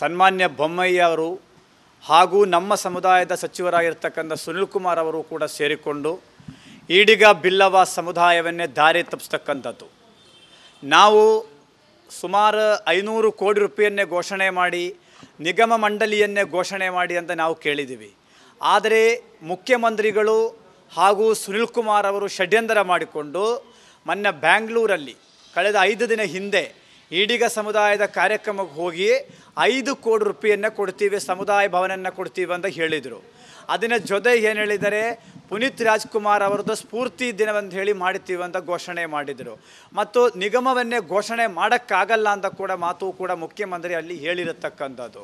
ಸನ್ಮಾನ್ಯ ಬೊಮ್ಮಯ್ಯ ಅವರು ಹಾಗೂ ನಮ್ಮ ಸಮುದಾಯದ ಸಚಿವರಾಗಿರ್ತಕ್ಕಂಥ ಸುನಿಲ್ ಕುಮಾರ್ ಅವರು ಕೂಡ ಸೇರಿಕೊಂಡು ಈಡಿಗ ಬಿಲ್ಲವ ಸಮುದಾಯವನ್ನೇ ದಾರಿ ತಪ್ಪಿಸ್ತಕ್ಕಂಥದ್ದು ನಾವು ಸುಮಾರು ಐನೂರು ಕೋಟಿ ರೂಪಾಯಿಯನ್ನೇ ಘೋಷಣೆ ಮಾಡಿ ನಿಗಮ ಮಂಡಳಿಯನ್ನೇ ಘೋಷಣೆ ಮಾಡಿ ಅಂತ ನಾವು ಕೇಳಿದ್ದೀವಿ ಆದರೆ ಮುಖ್ಯಮಂತ್ರಿಗಳು ಹಾಗೂ ಸುನಿಲ್ ಕುಮಾರ್ ಅವರು ಷಡ್ಯಂತರ ಮಾಡಿಕೊಂಡು ಮೊನ್ನೆ ಬ್ಯಾಂಗ್ಳೂರಲ್ಲಿ ಕಳೆದ ಐದು ದಿನ ಹಿಂದೆ ಈಡಿಗ ಸಮುದಾಯದ ಕಾರ್ಯಕ್ರಮಕ್ಕೆ ಹೋಗಿ ಐದು ಕೋಟಿ ರೂಪಾಯಿಯನ್ನು ಕೊಡ್ತೀವಿ ಸಮುದಾಯ ಭವನನ್ನು ಕೊಡ್ತೀವಿ ಅಂತ ಹೇಳಿದರು ಅದನ್ನ ಜೊತೆ ಏನು ಹೇಳಿದರೆ ಪುನೀತ್ ರಾಜ್ಕುಮಾರ್ ಅವರದ್ದು ಸ್ಫೂರ್ತಿ ದಿನವಂತ ಹೇಳಿ ಮಾಡ್ತೀವಿ ಅಂತ ಘೋಷಣೆ ಮಾಡಿದರು ಮತ್ತು ನಿಗಮವನ್ನೇ ಘೋಷಣೆ ಮಾಡೋಕ್ಕಾಗಲ್ಲ ಅಂತ ಕೂಡ ಮಾತು ಕೂಡ ಮುಖ್ಯಮಂತ್ರಿ ಅಲ್ಲಿ ಹೇಳಿರತಕ್ಕಂಥದ್ದು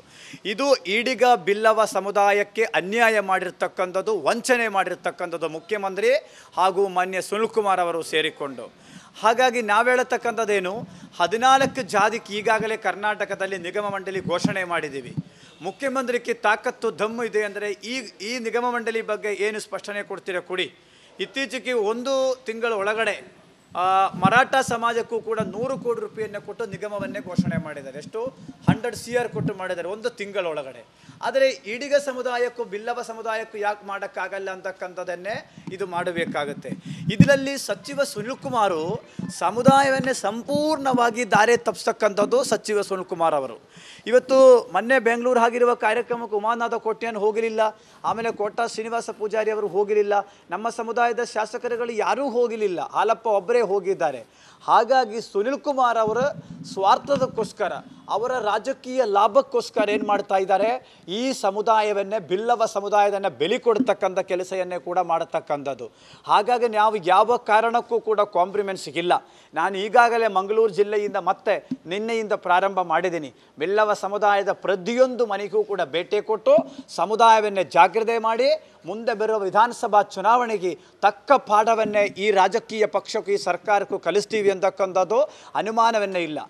ಇದು ಈಡಿಗ ಬಿಲ್ಲವ ಸಮುದಾಯಕ್ಕೆ ಅನ್ಯಾಯ ಮಾಡಿರ್ತಕ್ಕಂಥದ್ದು ವಂಚನೆ ಮಾಡಿರ್ತಕ್ಕಂಥದ್ದು ಮುಖ್ಯಮಂತ್ರಿ ಹಾಗೂ ಮಾನ್ಯ ಸುನಿಲ್ ಕುಮಾರ್ ಅವರು ಸೇರಿಕೊಂಡು ಹಾಗಾಗಿ ನಾವು ಹೇಳತಕ್ಕಂಥದ್ದೇನು ಹದಿನಾಲ್ಕು ಜಾತಿಗೆ ಈಗಾಗಲೇ ಕರ್ನಾಟಕದಲ್ಲಿ ನಿಗಮ ಮಂಡಳಿ ಘೋಷಣೆ ಮಾಡಿದ್ದೀವಿ ಮುಖ್ಯಮಂತ್ರಿಗೆ ತಾಕತ್ತು ದಮ್ಮು ಇದೆ ಅಂದರೆ ಈ ಈ ನಿಗಮ ಮಂಡಳಿ ಬಗ್ಗೆ ಏನು ಸ್ಪಷ್ಟನೆ ಕೊಡ್ತೀರಾ ಕೊಡಿ ಇತ್ತೀಚೆಗೆ ಒಂದು ತಿಂಗಳ ಒಳಗಡೆ ಮರಾಠ ಸಮಾಜಕ್ಕೂ ಕೂಡ ನೂರು ಕೋಟಿ ರೂಪಾಯಿಯನ್ನು ಕೊಟ್ಟು ನಿಗಮವನ್ನೇ ಘೋಷಣೆ ಮಾಡಿದ್ದಾರೆ ಎಷ್ಟು ಹಂಡ್ರೆಡ್ ಸಿ ಆರ್ ಕೊಟ್ಟು ಮಾಡಿದ್ದಾರೆ ಒಂದು ತಿಂಗಳೊಳಗಡೆ ಆದರೆ ಇಡೀಗ ಸಮುದಾಯಕ್ಕೂ ಬಿಲ್ಲವ ಸಮುದಾಯಕ್ಕೂ ಯಾಕೆ ಮಾಡೋಕ್ಕಾಗಲ್ಲ ಅಂತಕ್ಕಂಥದ್ದನ್ನೇ ಇದು ಮಾಡಬೇಕಾಗುತ್ತೆ ಇದರಲ್ಲಿ ಸಚಿವ ಸುನಿಲ್ ಕುಮಾರು ಸಮುದಾಯವನ್ನೇ ಸಂಪೂರ್ಣವಾಗಿ ದಾರಿ ತಪ್ಪಿಸ್ತಕ್ಕಂಥದ್ದು ಸಚಿವ ಸುನಿಲ್ ಕುಮಾರ್ ಅವರು ಇವತ್ತು ಮೊನ್ನೆ ಬೆಂಗಳೂರು ಆಗಿರುವ ಕಾರ್ಯಕ್ರಮಕ್ಕೆ ಉಮಾನಾಥ ಕೋಟೆಯನ್ನು ಹೋಗಿರಲಿಲ್ಲ ಆಮೇಲೆ ಕೋಟಾ ಶ್ರೀನಿವಾಸ ಪೂಜಾರಿ ಅವರು ಹೋಗಿರಲಿಲ್ಲ ನಮ್ಮ ಸಮುದಾಯದ ಶಾಸಕರುಗಳು ಯಾರೂ ಹೋಗಿರಲಿಲ್ಲ ಹಾಲಪ್ಪ ಒಬ್ಬರೇ ಹೋಗಿದ್ದಾರೆ ಹಾಗಾಗಿ ಸುನಿಲ್ ಕುಮಾರ್ ಅವರ ಸ್ವಾರ್ಥದಕ್ಕೋಸ್ಕರ ಅವರ ರಾಜಕೀಯ ಲಾಭಕ್ಕೋಸ್ಕರ ಏನು ಮಾಡ್ತಾ ಇದ್ದಾರೆ ಈ ಸಮುದಾಯವನ್ನೇ ಬಿಲ್ಲವ ಸಮುದಾಯದನ್ನು ಬೆಲೆ ಕೊಡ್ತಕ್ಕಂಥ ಕೆಲಸವನ್ನೇ ಕೂಡ ಮಾಡತಕ್ಕಂಥದ್ದು ಹಾಗಾಗಿ ನಾವು ಯಾವ ಕಾರಣಕ್ಕೂ ಕೂಡ ಕಾಂಪ್ರಿಮೆನ್ಸ್ ಸಿಗಿಲ್ಲ ನಾನು ಈಗಾಗಲೇ ಮಂಗಳೂರು ಜಿಲ್ಲೆಯಿಂದ ಮತ್ತೆ ನಿನ್ನೆಯಿಂದ ಪ್ರಾರಂಭ ಮಾಡಿದ್ದೀನಿ ಬಿಲ್ಲವ ಸಮುದಾಯದ ಪ್ರತಿಯೊಂದು ಮನೆಗೂ ಕೂಡ ಭೇಟಿ ಕೊಟ್ಟು ಸಮುದಾಯವನ್ನೇ ಜಾಗ್ರತೆ ಮಾಡಿ ಮುಂದೆ ಬರುವ ವಿಧಾನಸಭಾ ಚುನಾವಣೆಗೆ ತಕ್ಕ ಪಾಠವನ್ನೇ ಈ ರಾಜಕೀಯ ಪಕ್ಷಕ್ಕೂ ಈ ಸರ್ಕಾರಕ್ಕೂ ಕಲಿಸ್ತೀವಿ ಅಂತಕ್ಕಂಥದ್ದು ಅನುಮಾನವನ್ನೇ ಇಲ್ಲ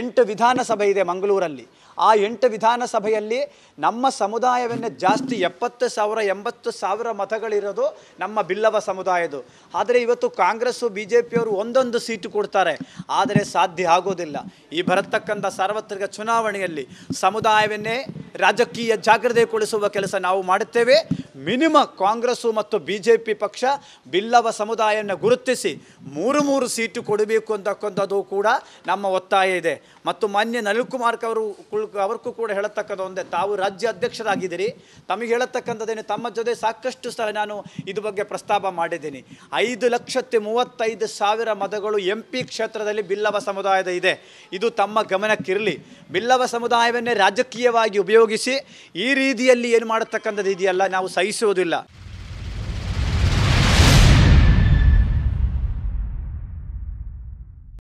ಎಂಟು ವಿಧಾನಸಭೆ ಇದೆ ಮಂಗಳೂರಲ್ಲಿ ಆ ಎಂಟು ವಿಧಾನಸಭೆಯಲ್ಲಿ ನಮ್ಮ ಸಮುದಾಯವನ್ನೇ ಜಾಸ್ತಿ ಎಪ್ಪತ್ತು ಸಾವಿರ ಎಂಬತ್ತು ಸಾವಿರ ಮತಗಳಿರೋದು ನಮ್ಮ ಬಿಲ್ಲವ ಸಮುದಾಯದು ಆದರೆ ಇವತ್ತು ಕಾಂಗ್ರೆಸ್ಸು ಬಿ ಜೆ ಪಿಯವರು ಒಂದೊಂದು ಸೀಟು ಕೊಡ್ತಾರೆ ಆದರೆ ಸಾಧ್ಯ ಆಗೋದಿಲ್ಲ ಈ ಬರತಕ್ಕಂಥ ಸಾರ್ವತ್ರಿಕ ಚುನಾವಣೆಯಲ್ಲಿ ಸಮುದಾಯವನ್ನೇ ರಾಜಕೀಯ ಜಾಗೃತೆಗೊಳಿಸುವ ಕೆಲಸ ನಾವು ಮಾಡುತ್ತೇವೆ ಮಿನಿಮ ಕಾಂಗ್ರೆಸ್ಸು ಮತ್ತು ಬಿ ಜೆ ಪಿ ಪಕ್ಷ ಬಿಲ್ಲವ ಸಮುದಾಯವನ್ನು ಗುರುತಿಸಿ ಮೂರು ಮೂರು ಸೀಟು ಕೊಡಬೇಕು ಅಂತಕ್ಕಂಥದ್ದು ಕೂಡ ನಮ್ಮ ಒತ್ತಾಯ ಇದೆ ಮತ್ತು ಮಾನ್ಯ ನಳಿನ್ ಕುಮಾರ್ ಅವರು ಅವ್ರಿಗೂ ಕೂಡ ಹೇಳತಕ್ಕಂಥ ಒಂದೇ ತಾವು ರಾಜ್ಯ ಅಧ್ಯಕ್ಷರಾಗಿದ್ದೀರಿ ತಮಗೆ ಹೇಳತಕ್ಕಂಥದ್ದೇನೆ ತಮ್ಮ ಜೊತೆ ಸಾಕಷ್ಟು ಸಹ ನಾನು ಇದು ಬಗ್ಗೆ ಪ್ರಸ್ತಾಪ ಮಾಡಿದ್ದೀನಿ ಐದು ಲಕ್ಷಕ್ಕೆ ಮೂವತ್ತೈದು ಸಾವಿರ ಮತಗಳು ಎಂ ಪಿ ಕ್ಷೇತ್ರದಲ್ಲಿ ಬಿಲ್ಲವ ಸಮುದಾಯದ ಇದೆ ಇದು ತಮ್ಮ ಗಮನಕ್ಕಿರಲಿ ಬಿಲ್ಲವ ಸಮುದಾಯವನ್ನೇ ರಾಜಕೀಯವಾಗಿ ಉಪಯೋಗಿಸಿ ಈ ರೀತಿಯಲ್ಲಿ ಏನು ಮಾಡತಕ್ಕಂಥದ್ದು ಇದೆಯಲ್ಲ ನಾವು ಸಹಿಸುವುದಿಲ್ಲ